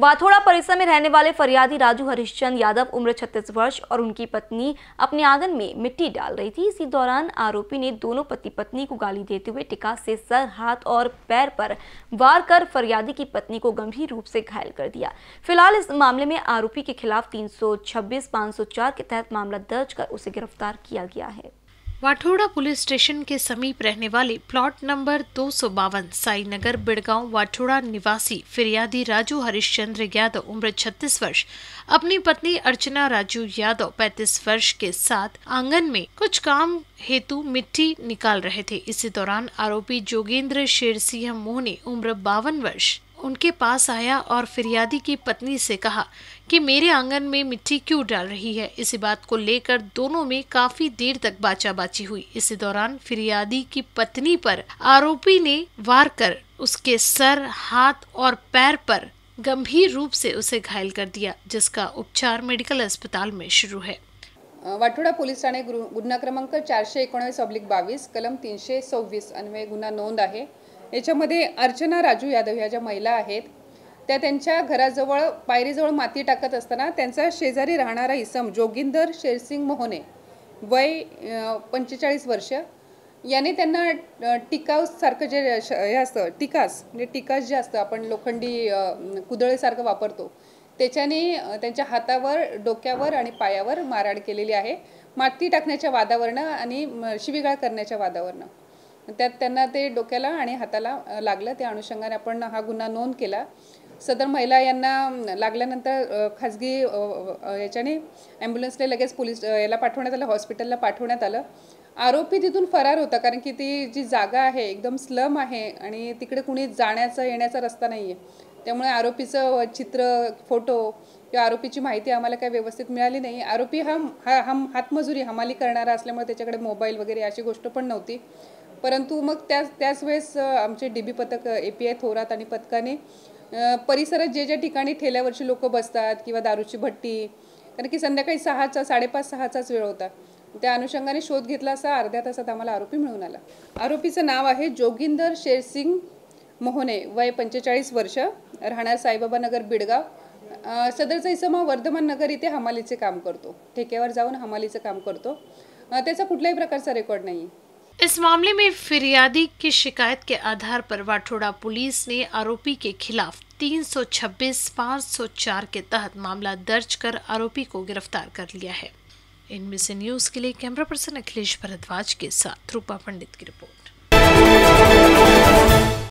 बाथोड़ा परिसर में रहने वाले फरियादी राजू हरिश्चंद यादव उम्र 36 वर्ष और उनकी पत्नी अपने आंगन में मिट्टी डाल रही थी इसी दौरान आरोपी ने दोनों पति पत्नी को गाली देते हुए टिका से सर हाथ और पैर पर वार कर फरियादी की पत्नी को गंभीर रूप से घायल कर दिया फिलहाल इस मामले में आरोपी के खिलाफ तीन सौ के तहत मामला दर्ज कर उसे गिरफ्तार किया गया है वाठोड़ा पुलिस स्टेशन के समीप रहने वाले प्लॉट नंबर दो सौ बावन साई नगर बिड़गांव वाठोड़ा निवासी फिरियादी राजू हरिश्चंद्र यादव उम्र 36 वर्ष अपनी पत्नी अर्चना राजू यादव 35 वर्ष के साथ आंगन में कुछ काम हेतु मिट्टी निकाल रहे थे इसी दौरान आरोपी जोगेंद्र शेर सिंह मोहने उम्र बावन वर्ष उनके पास आया और फिरियादी की पत्नी से कहा कि मेरे आंगन में मिट्टी क्यों डाल रही है इसी बात को लेकर दोनों में काफी देर तक बाचा बाची हुई इसी दौरान फिरियादी की पत्नी पर आरोपी ने वार कर उसके सर हाथ और पैर पर गंभीर रूप से उसे घायल कर दिया जिसका उपचार मेडिकल अस्पताल में शुरू है वाठोडा पोलीस ठाणे गुन्हा क्रमांक चारशे एकोणावीस ऑब्लिक बावीस कलम तीनशे सव्वीस अन्वय गुन्हा नोंद आहे याच्यामध्ये अर्चना राजू यादव ह्या ज्या महिला आहेत त्या त्यांच्या घराजवळ पायरीजवळ माती टाकत असताना त्यांचा शेजारी राहणारा इसम जोगिंदर शेरसिंग मोहने वय पंचेचाळीस वर्ष याने त्यांना टिकाऊसारखं जे हे असतं टिकास म्हणजे टिकास जे असतं आपण लोखंडी कुदळेसारखं वापरतो त्याच्याने त्यांच्या हातावर डोक्यावर आणि पायावर माराड केलेली आहे माती टाकण्याच्या वादावरनं आणि शिवीगाळ करण्याच्या वादावरनं त्यात त्यांना ते डोक्याला आणि हाताला लागलं त्या अनुषंगाने आपण हा गुन्हा नोंद केला सदर महिला यांना लागल्यानंतर खाजगी याच्याने ॲम्ब्युलन्सने लगेच पोलीस याला पाठवण्यात आलं हॉस्पिटलला पाठवण्यात आलं आरोपी तिथून फरार होता कारण की ती जी जागा आहे एकदम स्लम आहे आणि तिकडे कुणी जाण्याचा येण्याचा रस्ता नाही आहे त्यामुळे आरोपीचं चित्र फोटो किंवा आरोपीची माहिती आम्हाला काही व्यवस्थित मिळाली नाही आरोपी हा हा हम हातमजुरी हमाली करणारा असल्यामुळे त्याच्याकडे मोबाईल वगैरे अशी गोष्ट पण नव्हती परंतु मग त्याच त्याच वेळेस आमचे डी बी पथक ए पी आय थोरात आणि पथकाने परिसरात जे ज्या ठिकाणी ठेल्यावरची लोकं बसतात किंवा दारूची भट्टी कारण की संध्याकाळी सहाचा साडेपाच सहाचाच वेळ होता त्या अनुषंगाने शोध घेतला असा अर्ध्या तासात आम्हाला आरोपी मिळून आला आरोपीचं नाव आहे जोगिंदर शेरसिंग मोहने वय पंचेचाळीस वर्ष राहणार साईबाबा नगर बिडगाव सदरचा इसम हा वर्धमान नगर इथे हमालीचे काम करतो ठेक्यावर जाऊन हमालीचं काम करतो त्याचा कुठल्याही प्रकारचा रेकॉर्ड नाही इस मामले में फिरियादी की शिकायत के आधार पर वाठोड़ा पुलिस ने आरोपी के खिलाफ 326 504 के तहत मामला दर्ज कर आरोपी को गिरफ्तार कर लिया है इनमें से न्यूज के लिए कैमरा पर्सन अखिलेश भरद्वाज के साथ रूपा पंडित की रिपोर्ट